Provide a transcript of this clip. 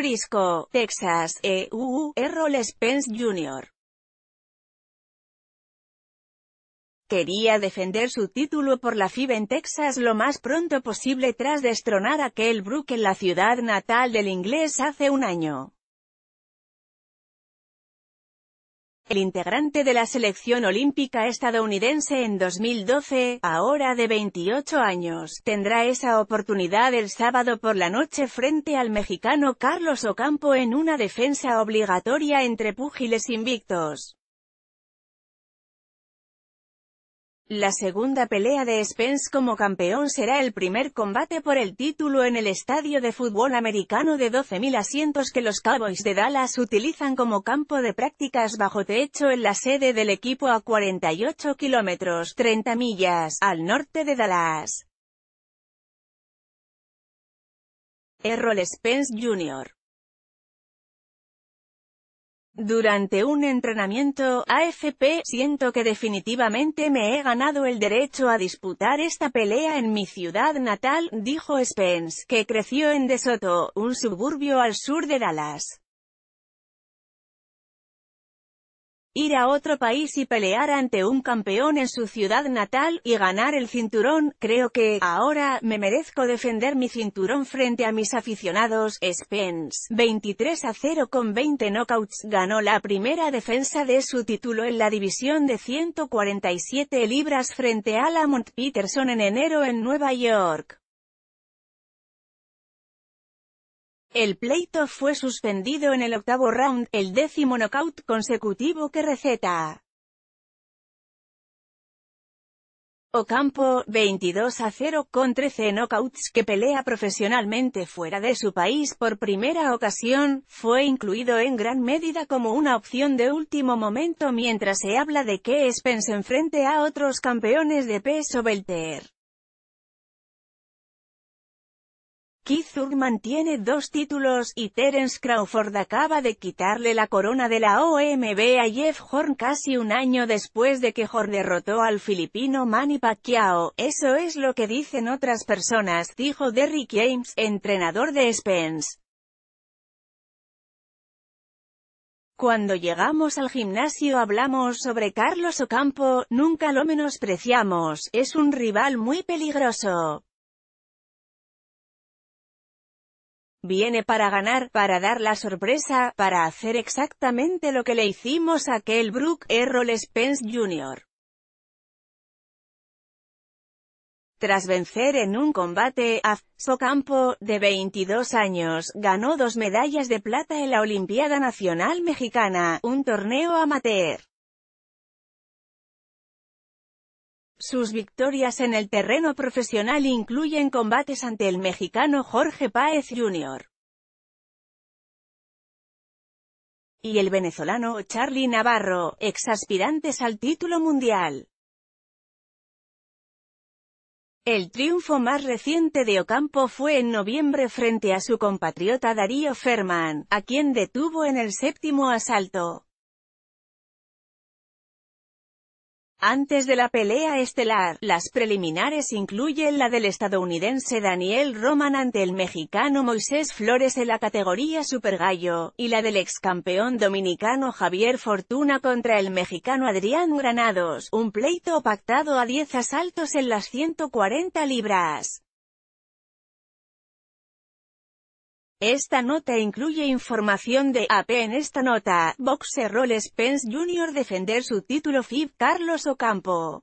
Frisco, Texas, E.U., Errol Spence Jr. Quería defender su título por la FIBA en Texas lo más pronto posible tras destronar a Kell Brook en la ciudad natal del inglés hace un año. el integrante de la selección olímpica estadounidense en 2012, ahora de 28 años, tendrá esa oportunidad el sábado por la noche frente al mexicano Carlos Ocampo en una defensa obligatoria entre púgiles invictos. La segunda pelea de Spence como campeón será el primer combate por el título en el estadio de fútbol americano de 12.000 asientos que los Cowboys de Dallas utilizan como campo de prácticas bajo techo en la sede del equipo a 48 kilómetros 30 millas al norte de Dallas. Errol Spence Jr. Durante un entrenamiento, AFP, siento que definitivamente me he ganado el derecho a disputar esta pelea en mi ciudad natal, dijo Spence, que creció en DeSoto, un suburbio al sur de Dallas. ir a otro país y pelear ante un campeón en su ciudad natal, y ganar el cinturón, creo que, ahora, me merezco defender mi cinturón frente a mis aficionados, Spence, 23 a 0 con 20 knockouts, ganó la primera defensa de su título en la división de 147 libras frente a Lamont Peterson en enero en Nueva York. El pleito fue suspendido en el octavo round, el décimo knockout consecutivo que receta. Ocampo, 22 a 0 con 13 knockouts que pelea profesionalmente fuera de su país por primera ocasión, fue incluido en gran medida como una opción de último momento mientras se habla de que Spence enfrente a otros campeones de peso belter. Keith Thurman tiene dos títulos y Terence Crawford acaba de quitarle la corona de la OMB a Jeff Horn casi un año después de que Horn derrotó al filipino Manny Pacquiao. Eso es lo que dicen otras personas, dijo Derrick James, entrenador de Spence. Cuando llegamos al gimnasio hablamos sobre Carlos Ocampo, nunca lo menospreciamos, es un rival muy peligroso. Viene para ganar, para dar la sorpresa, para hacer exactamente lo que le hicimos a Kell Brook, Errol Spence Jr. Tras vencer en un combate, a Campo, de 22 años, ganó dos medallas de plata en la Olimpiada Nacional Mexicana, un torneo amateur. Sus victorias en el terreno profesional incluyen combates ante el mexicano Jorge Páez Jr. y el venezolano Charlie Navarro, exaspirantes al título mundial. El triunfo más reciente de Ocampo fue en noviembre frente a su compatriota Darío Ferman, a quien detuvo en el séptimo asalto. Antes de la pelea estelar, las preliminares incluyen la del estadounidense Daniel Roman ante el mexicano Moisés Flores en la categoría Super Gallo, y la del ex campeón dominicano Javier Fortuna contra el mexicano Adrián Granados, un pleito pactado a 10 asaltos en las 140 libras. Esta nota incluye información de AP en esta nota, boxer Roll Spence Jr. defender su título FIB Carlos Ocampo.